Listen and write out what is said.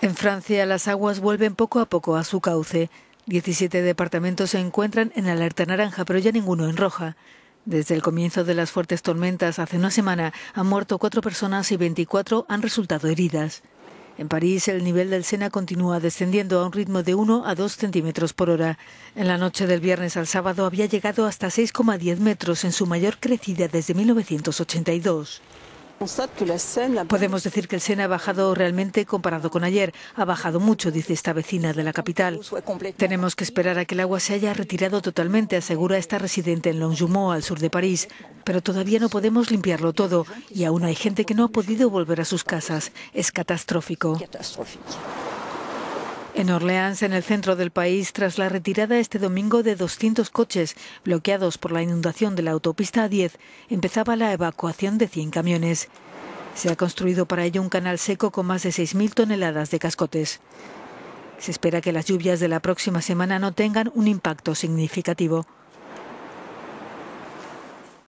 En Francia las aguas vuelven poco a poco a su cauce. 17 departamentos se encuentran en alerta naranja, pero ya ninguno en roja. Desde el comienzo de las fuertes tormentas hace una semana han muerto cuatro personas y 24 han resultado heridas. En París el nivel del Sena continúa descendiendo a un ritmo de 1 a 2 centímetros por hora. En la noche del viernes al sábado había llegado hasta 6,10 metros en su mayor crecida desde 1982. Podemos decir que el Sena ha bajado realmente comparado con ayer. Ha bajado mucho, dice esta vecina de la capital. Tenemos que esperar a que el agua se haya retirado totalmente, asegura esta residente en Longjumeau, al sur de París. Pero todavía no podemos limpiarlo todo y aún hay gente que no ha podido volver a sus casas. Es catastrófico. En Orleans, en el centro del país, tras la retirada este domingo de 200 coches bloqueados por la inundación de la autopista A10, empezaba la evacuación de 100 camiones. Se ha construido para ello un canal seco con más de 6.000 toneladas de cascotes. Se espera que las lluvias de la próxima semana no tengan un impacto significativo.